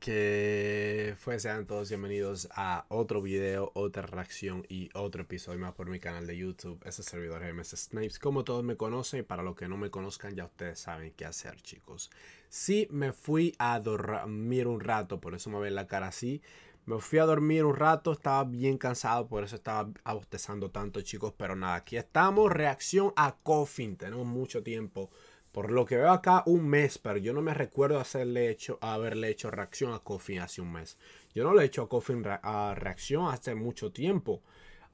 Que sean todos bienvenidos a otro video, otra reacción y otro episodio más por mi canal de YouTube. ese servidor MS Snipes. Como todos me conocen y para los que no me conozcan ya ustedes saben qué hacer chicos. Sí me fui a dormir un rato, por eso me ven la cara así. Me fui a dormir un rato, estaba bien cansado, por eso estaba abostezando tanto chicos. Pero nada, aquí estamos. Reacción a Coffin. Tenemos mucho tiempo por lo que veo acá, un mes, pero yo no me recuerdo hacerle hecho, haberle hecho reacción a Coffin hace un mes. Yo no le he hecho a Coffin a reacción hace mucho tiempo.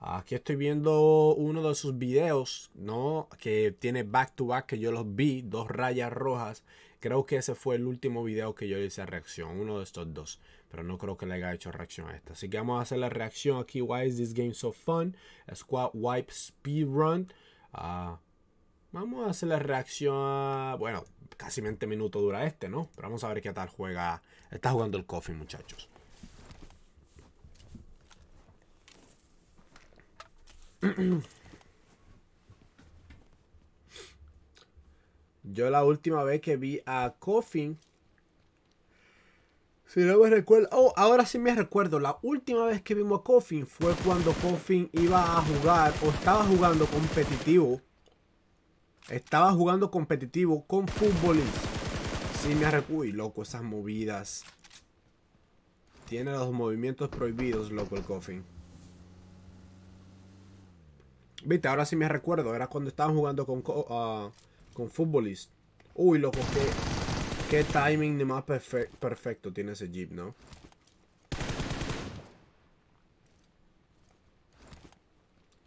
Aquí estoy viendo uno de sus videos, ¿no? Que tiene back to back, que yo los vi, dos rayas rojas. Creo que ese fue el último video que yo hice reacción, uno de estos dos. Pero no creo que le haya hecho reacción a esta. Así que vamos a hacer la reacción aquí. Why is this game so fun? Squad Wipe Speedrun. Ah... Vamos a hacer la reacción Bueno, casi 20 minutos dura este, ¿no? Pero vamos a ver qué tal juega... Está jugando el Coffin, muchachos. Yo la última vez que vi a Coffin. Si no me recuerdo. Oh, ahora sí me recuerdo. La última vez que vimos a Coffin fue cuando Coffin iba a jugar o estaba jugando competitivo estaba jugando competitivo con futbolistas. Sí me uy loco, esas movidas. Tiene los movimientos prohibidos, loco, el Coffin. Viste, ahora sí me recuerdo. Era cuando estaban jugando con, ah, con futbolistas. Uy, loco, qué, qué timing de más perfecto tiene ese Jeep, ¿no?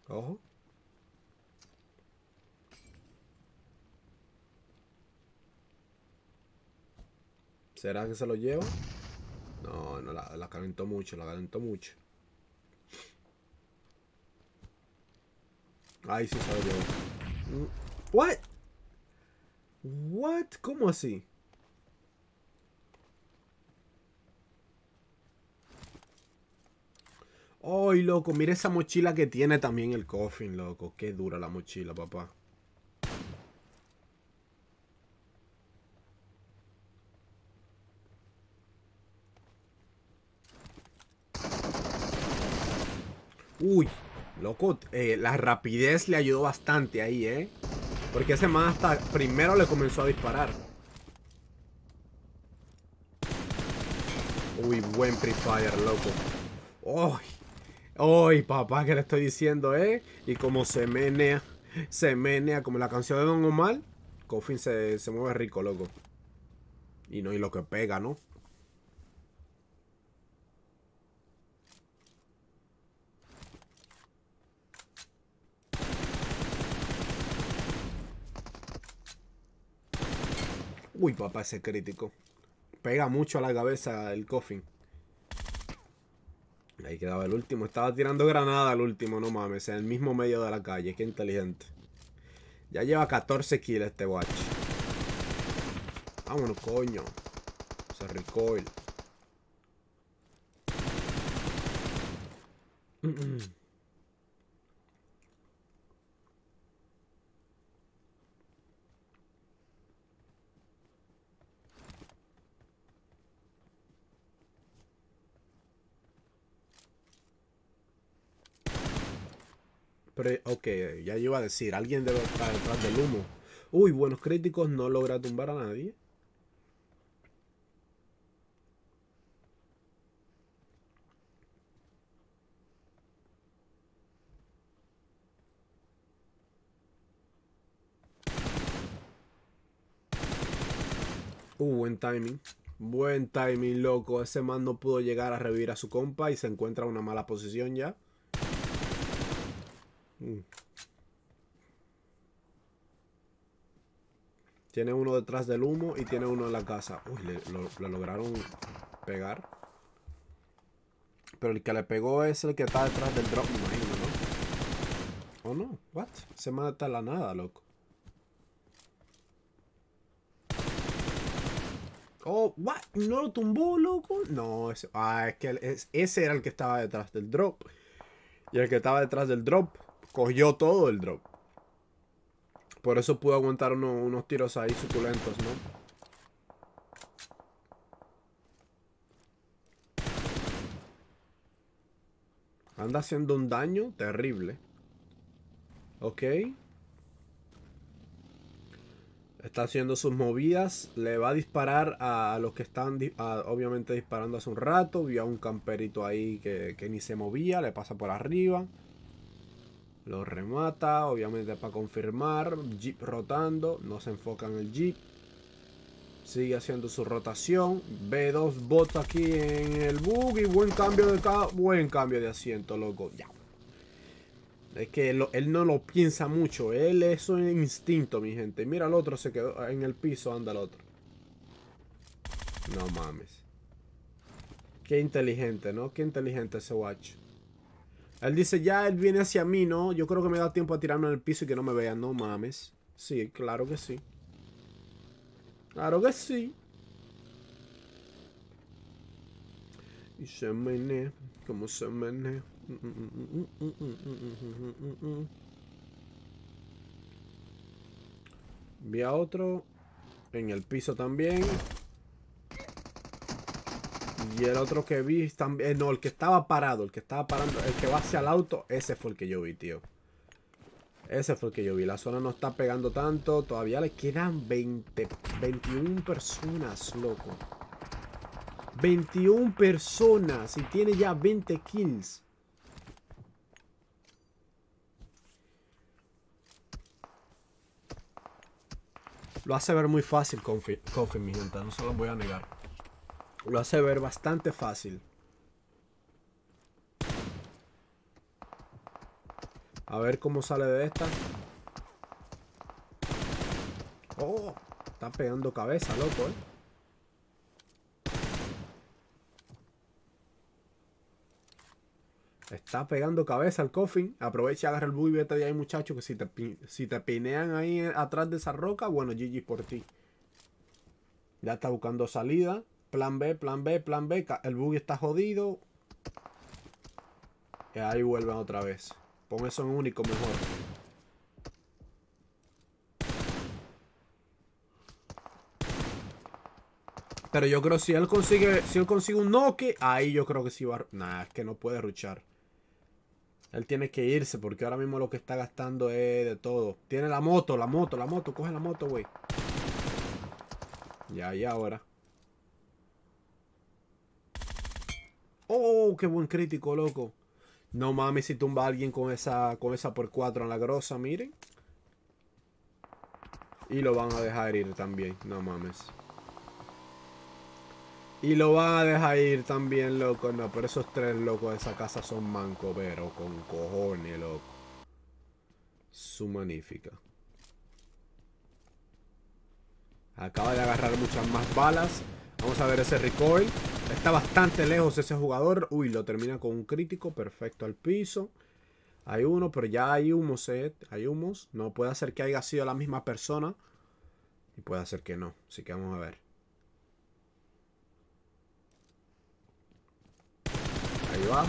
Ojo. ¿Será que se lo llevo? No, no, la, calentó mucho, la calentó mucho. Ay, sí se lo llevo What? What? ¿Cómo así? Ay, loco, mira esa mochila que tiene también el coffin, loco. Qué dura la mochila, papá. Uy, loco, eh, la rapidez le ayudó bastante ahí, ¿eh? Porque ese más hasta primero le comenzó a disparar. Uy, buen Free loco. ¡Uy! ¡Uy, papá, que le estoy diciendo, eh! Y como se menea, se menea, como la canción de Don Omar, Coffin se, se mueve rico, loco. Y no, y lo que pega, ¿no? Uy, papá, ese crítico. Pega mucho a la cabeza el coffin. Ahí quedaba el último. Estaba tirando granada al último, no mames. En el mismo medio de la calle. Qué inteligente. Ya lleva 14 kills este watch. Vámonos, coño. Se recoil. Pero, ok, ya iba a decir, alguien debe estar detrás del humo. Uy, buenos críticos, no logra tumbar a nadie. Uh, buen timing. Buen timing, loco. Ese man no pudo llegar a revivir a su compa y se encuentra en una mala posición ya. Mm. Tiene uno detrás del humo y tiene uno en la casa. Uy, le, lo, lograron pegar. Pero el que le pegó es el que está detrás del drop, me imagino, ¿no? Oh no, what? Se mata la nada, loco. Oh, what? No lo tumbó, loco. No, ese, ah, es que ese era el que estaba detrás del drop. Y el que estaba detrás del drop cogió todo el drop. Por eso pudo aguantar unos tiros ahí suculentos, ¿no? Anda haciendo un daño terrible. Ok. Está haciendo sus movidas. Le va a disparar a los que están obviamente disparando hace un rato. Vio a un camperito ahí que, que ni se movía. Le pasa por arriba. Lo remata, obviamente para confirmar. Jeep rotando, no se enfoca en el Jeep. Sigue haciendo su rotación. ve 2 bota aquí en el buggy. Buen cambio de, buen cambio de asiento, loco. Es que él no lo piensa mucho. Él es un instinto, mi gente. Mira, el otro se quedó en el piso. Anda el otro. No mames. Qué inteligente, ¿no? Qué inteligente ese guacho. Él dice, ya él viene hacia mí, ¿no? Yo creo que me da tiempo a tirarme en el piso y que no me vean. No mames. Sí, claro que sí. Claro que sí. Y se mené, como se mené. Vi a otro en el piso también. Y el otro que vi, también, eh, no, el que estaba parado, el que estaba parando, el que va hacia el auto, ese fue el que yo vi, tío. Ese fue el que yo vi. La zona no está pegando tanto. Todavía le quedan 20, 21 personas, loco. 21 personas y tiene ya 20 kills. Lo hace ver muy fácil, Coffee, mi gente. No se lo voy a negar. Lo hace ver bastante fácil. A ver cómo sale de esta. Oh, está pegando cabeza, loco, eh. Está pegando cabeza al coffin. Aprovecha, agarra el bug y vete de ahí, muchacho. Que si te, si te pinean ahí atrás de esa roca, bueno, GG por ti. Ya está buscando salida. Plan B, plan B, plan B. El buggy está jodido. Y ahí vuelven otra vez. Pon eso en único mejor. Pero yo creo que si él consigue, si él consigue un noque, ahí yo creo que sí va a... Nah, es que no puede ruchar. Él tiene que irse porque ahora mismo lo que está gastando es de todo. Tiene la moto, la moto, la moto. Coge la moto, güey. Ya, ya ahora. ¡Oh, qué buen crítico, loco! No mames si tumba a alguien con esa, con esa por 4 en la grosa, miren. Y lo van a dejar ir también, no mames. Y lo van a dejar ir también, loco. No, pero esos tres locos de esa casa son manco, pero con cojones, loco. Su magnífica. Acaba de agarrar muchas más balas. Vamos a ver ese recoil. Está bastante lejos ese jugador. Uy, lo termina con un crítico. Perfecto al piso. Hay uno, pero ya hay humos, eh. Hay humos. No puede ser que haya sido la misma persona. Y puede ser que no. Así que vamos a ver. Ahí va.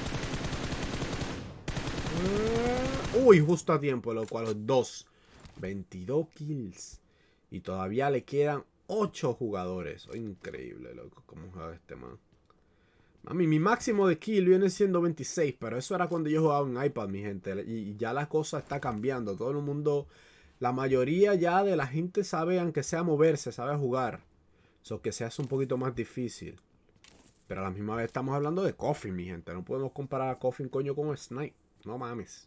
Ah, uy, justo a tiempo, lo cual los dos. 22 kills. Y todavía le quedan 8 jugadores. Increíble, loco, cómo juega este man. A mí mi máximo de kill viene siendo 26, pero eso era cuando yo jugaba en iPad, mi gente. Y ya la cosa está cambiando. Todo el mundo, la mayoría ya de la gente sabe, aunque sea moverse, sabe jugar. Eso que se hace un poquito más difícil. Pero a la misma vez estamos hablando de Coffin, mi gente. No podemos comparar a Coffin, coño, con Snipe. No mames.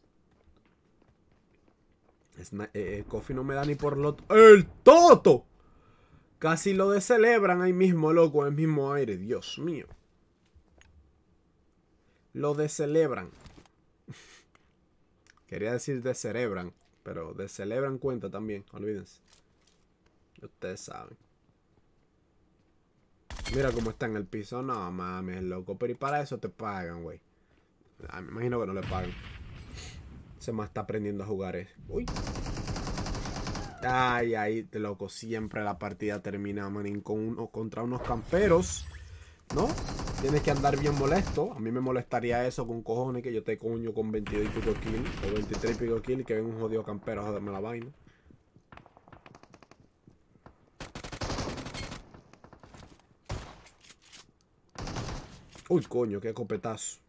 Eh, eh, Coffin no me da ni por lo... ¡El Toto! Casi lo descelebran ahí mismo, loco, en el mismo aire. Dios mío lo descelebran. Quería decir descerebran, pero descelebran cuenta también, olvídense. Ustedes saben. Mira cómo está en el piso. No mames, loco. Pero y para eso te pagan, güey. Ah, me imagino que no le pagan. Se me está aprendiendo a jugar eso. Uy. Ay, ay, loco. Siempre la partida termina, manín, con uno, contra unos camperos. ¿No? tienes que andar bien molesto. A mí me molestaría eso con cojones que yo te coño con 22 y pico o 23 y pico kill y que ven un jodido campero a joderme la vaina. Uy, coño, qué copetazo.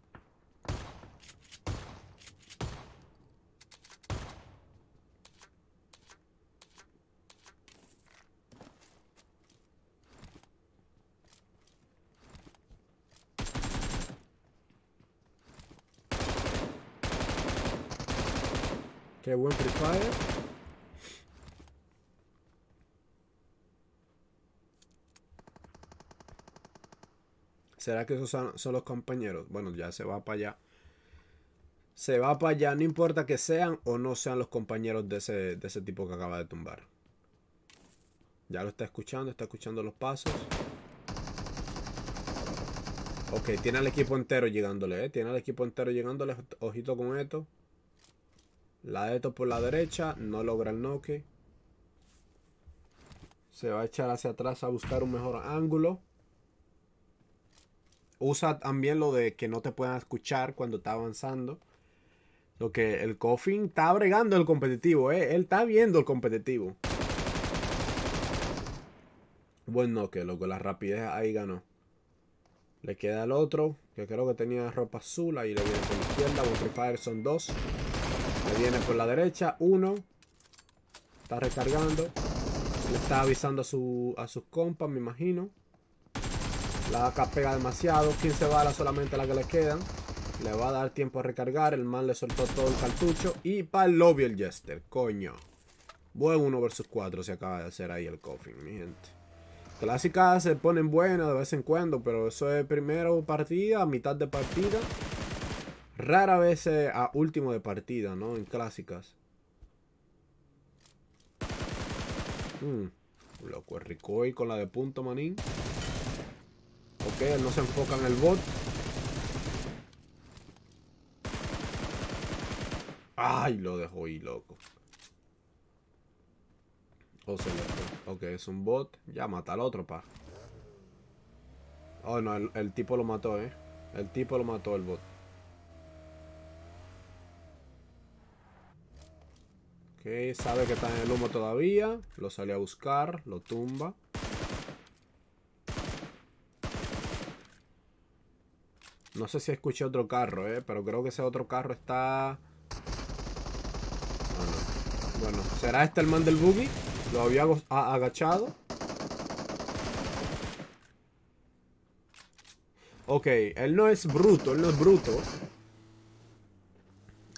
buen Free ¿Será que esos son, los compañeros? Bueno, ya se va para allá. Se va para allá, no importa que sean o no sean los compañeros de ese, de ese tipo que acaba de tumbar. Ya lo está escuchando, está escuchando los pasos. Ok, tiene al equipo entero llegándole, eh. Tiene al equipo entero llegándole. Ojito con esto. La de esto por la derecha, no logra el noque. Se va a echar hacia atrás a buscar un mejor ángulo. Usa también lo de que no te puedan escuchar cuando está avanzando. Lo que el Coffin está bregando el competitivo, eh. Él está viendo el competitivo. Buen noque, loco. La rapidez ahí ganó. Le queda el otro, que creo que tenía ropa azul. Ahí le viene por la izquierda. Waterfire son dos viene por la derecha. Uno. Está recargando. Le está avisando a, su, a sus compas, me imagino. La AK pega demasiado. 15 balas solamente las que le quedan. Le va a dar tiempo a recargar. El man le soltó todo el cartucho. Y para el lobby el Jester. Coño. Buen 1 versus 4 se acaba de hacer ahí el coffin, mi gente. Clásicas se ponen buenas de vez en cuando, pero eso es primero partida, mitad de partida rara vez eh, a último de partida, ¿no? En clásicas. Hmm. Loco, Loco, el recoil con la de punto, manín. Ok, no se enfoca en el bot. Ay, lo dejó ahí, loco. O se Ok, es un bot. Ya, mata al otro, pa. Oh, no, el tipo lo mató, eh. El tipo lo mató, el bot. sabe que está en el humo todavía. Lo sale a buscar, lo tumba. No sé si escuché otro carro, eh, pero creo que ese otro carro está... Bueno, bueno ¿será este el man del buggy? Lo había agachado. Ok, él no es bruto, él no es bruto.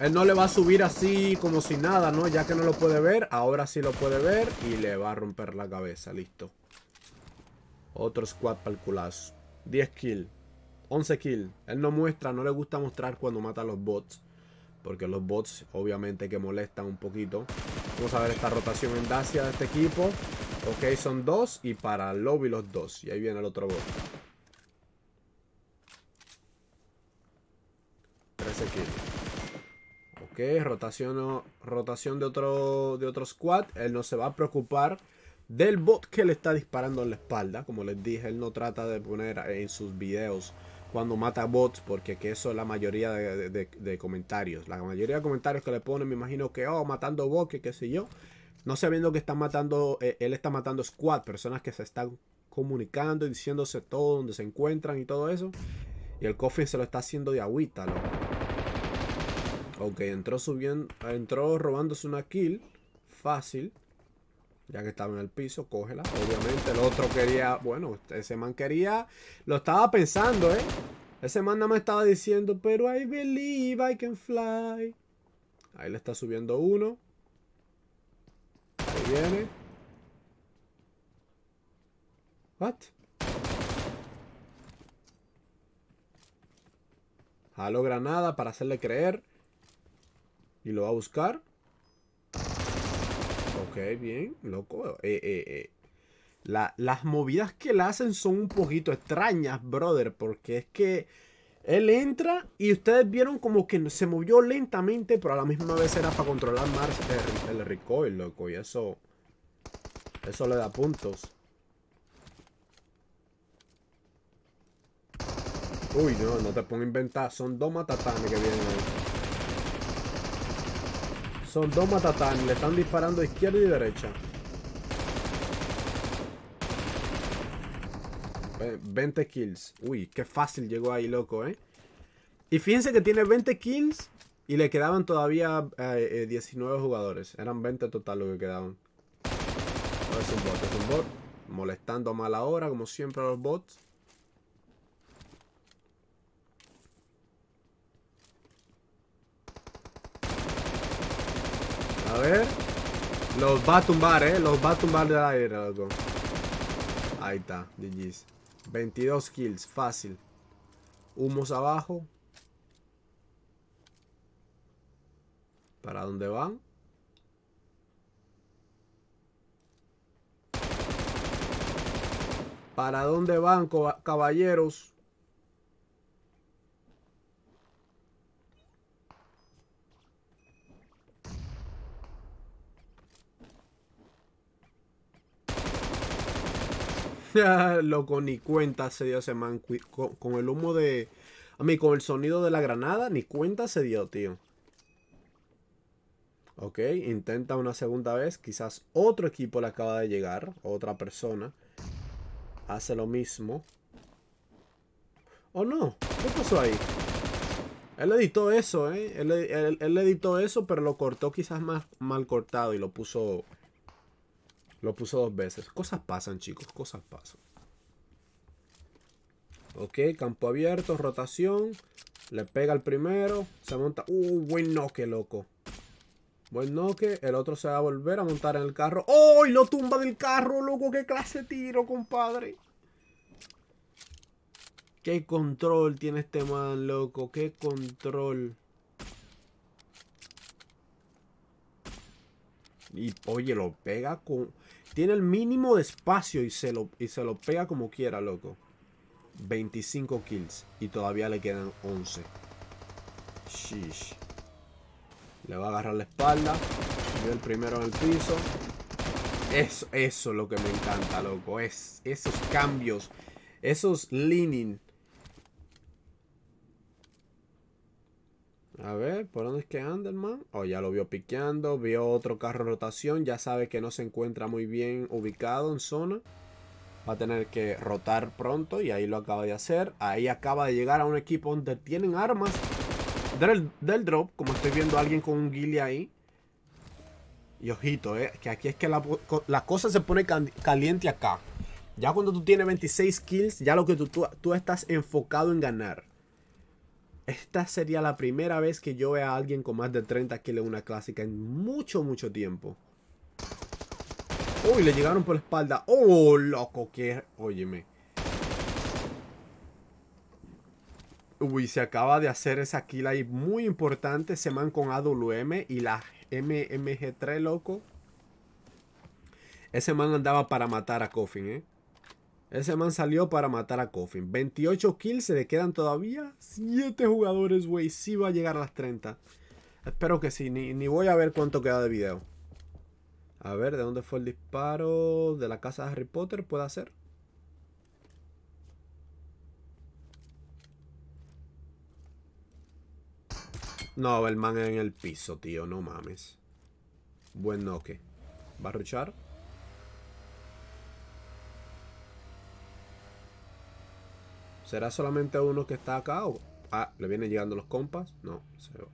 Él no le va a subir así como si nada, ¿no? Ya que no lo puede ver, ahora sí lo puede ver y le va a romper la cabeza, listo. Otro squad para el 10 kill, 11 kill. Él no muestra, no le gusta mostrar cuando mata a los bots. Porque los bots obviamente que molestan un poquito. Vamos a ver esta rotación en Dacia de este equipo. Ok, son dos y para lobby los dos. Y ahí viene el otro bot. Rotación, rotación de, otro, de otro squad. Él no se va a preocupar del bot que le está disparando en la espalda. Como les dije, él no trata de poner en sus videos cuando mata bots, porque que eso es la mayoría de, comentarios. La mayoría de comentarios que le ponen, me imagino que, oh, matando bots, que qué sé yo. No sabiendo que está matando, eh, él está matando squad, personas que se están comunicando y diciéndose todo, donde se encuentran y todo eso. Y el coffee se lo está haciendo de agüita, Ok, entró subiendo. Entró robándose una kill. Fácil. Ya que estaba en el piso, cógela. Obviamente el otro quería. Bueno, este, ese man quería. Lo estaba pensando, ¿eh? Ese man no me estaba diciendo, pero I believe I can fly. Ahí le está subiendo uno. Ahí viene. What? Halo granada para hacerle creer. Y lo va a buscar. Ok, bien, loco. Eh, eh, eh. las movidas que le hacen son un poquito extrañas, brother, porque es que él entra y ustedes vieron como que se movió lentamente, pero a la misma vez era para controlar más el, el recoil, loco, y eso, eso le da puntos. Uy, no, no te pongo a inventar, son dos matatanes que vienen ahí. Son dos matatán, le están disparando izquierda y derecha. 20 eh, kills. Uy, qué fácil llegó ahí, loco, ¿eh? Y fíjense que tiene 20 kills y le quedaban todavía 19 eh, eh, jugadores. Eran 20 total lo que quedaban. es un bot, es un bot. Molestando a mala hora, como siempre a los bots. A ver. Los va a tumbar, eh. Los va a tumbar del aire, loco. Ahí está, DG's. 22 kills, fácil. Humos abajo. ¿Para dónde van? ¿Para dónde van, caballeros? Loco, ni cuenta se dio ese man con, el humo de... A mí, con el sonido de la granada, ni cuenta se dio, tío. Ok, intenta una segunda vez. Quizás otro equipo le acaba de llegar. Otra persona. Hace lo mismo. oh, no? ¿Qué pasó ahí? Él editó eso, ¿eh? Él, editó eso, pero lo cortó quizás más mal cortado y lo puso lo puso dos veces. Cosas pasan, chicos. Cosas pasan. Ok, campo abierto, rotación. Le pega el primero. Se monta. Uh, buen noque, loco. Buen noque. El otro se va a volver a montar en el carro. ¡Oh! lo tumba del carro, loco. ¡Qué clase de tiro, compadre! ¡Qué control tiene este man, loco! ¡Qué control! Y oye, lo pega con. Tiene el mínimo de espacio y se lo, y se lo pega como quiera, loco. 25 kills. Y todavía le quedan 11. Sheesh. Le va a agarrar la espalda. dio el primero en el piso. Eso, eso es lo que me encanta, loco. Es, esos cambios. Esos leaning A ver, ¿por dónde es que anda Oh, ya lo vio piqueando, vio otro carro en rotación, ya sabe que no se encuentra muy bien ubicado en zona. Va a tener que rotar pronto y ahí lo acaba de hacer. Ahí acaba de llegar a un equipo donde tienen armas del, del drop, como estoy viendo a alguien con un guile ahí. Y ojito, eh, que aquí es que la, cosa se pone caliente acá. Ya cuando tú tienes 26 kills, ya lo que tú, tú estás enfocado en ganar esta sería la primera vez que yo vea a alguien con más de 30 kills en una clásica en mucho, mucho tiempo. Uy, le llegaron por la espalda. Oh, loco, que... Er-, óyeme. Uy, se acaba de hacer esa kill ahí. Muy importante, se man con AWM y la MMG3, loco. Ese man andaba para matar a Coffin, ¿eh? Ese man salió para matar a Coffin. 28 kills, se le quedan todavía 7 jugadores, güey. Sí va a llegar a las 30. Espero que sí, ni, voy a ver cuánto queda de video. A ver, ¿de dónde fue el disparo? ¿De la casa de Harry Potter? ¿Puede ser? No, el man en el piso, tío. No mames. Buen noque. ¿Va a ruchar? ¿Será solamente uno que está acá o...? Ah, ¿le vienen llegando los compas? No, se va.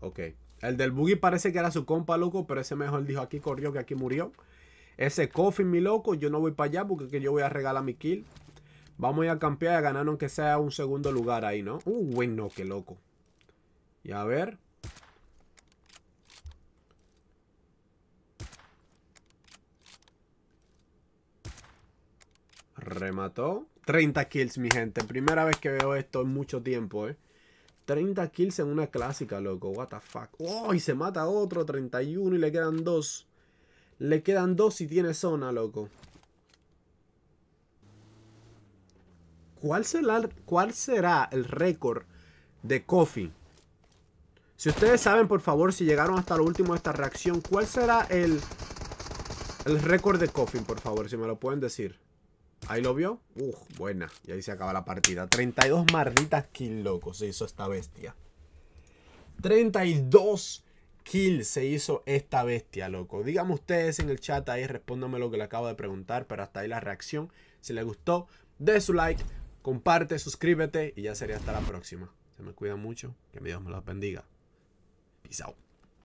Ok. El del buggy parece que era su compa, loco, pero ese mejor dijo aquí corrió que aquí murió. Ese coffin mi loco, yo no voy para allá porque yo voy a regalar mi kill. Vamos a a campear y a ganar aunque sea un segundo lugar ahí, ¿no? Uh, bueno, qué loco. Y a ver. Remató. 30 kills, mi gente. Primera vez que veo esto en mucho tiempo, ¿eh? 30 kills en una clásica, loco. What the fuck. Oh, y se mata otro. 31 y le quedan dos. Le quedan dos y tiene zona, loco. ¿Cuál será, cuál será el récord de Coffee? Si ustedes saben, por favor, si llegaron hasta lo último de esta reacción, ¿cuál será el, el récord de Coffin, por favor? Si me lo pueden decir. Ahí lo vio. Uf, buena. Y ahí se acaba la partida. 32 marditas kills, loco. Se hizo esta bestia. 32 kills se hizo esta bestia, loco. Díganme ustedes en el chat ahí, respóndanme lo que le acabo de preguntar. Pero hasta ahí la reacción. Si les gustó, de su like, comparte, suscríbete. Y ya sería hasta la próxima. Se me cuida mucho. Que mi Dios me los bendiga. Peace out.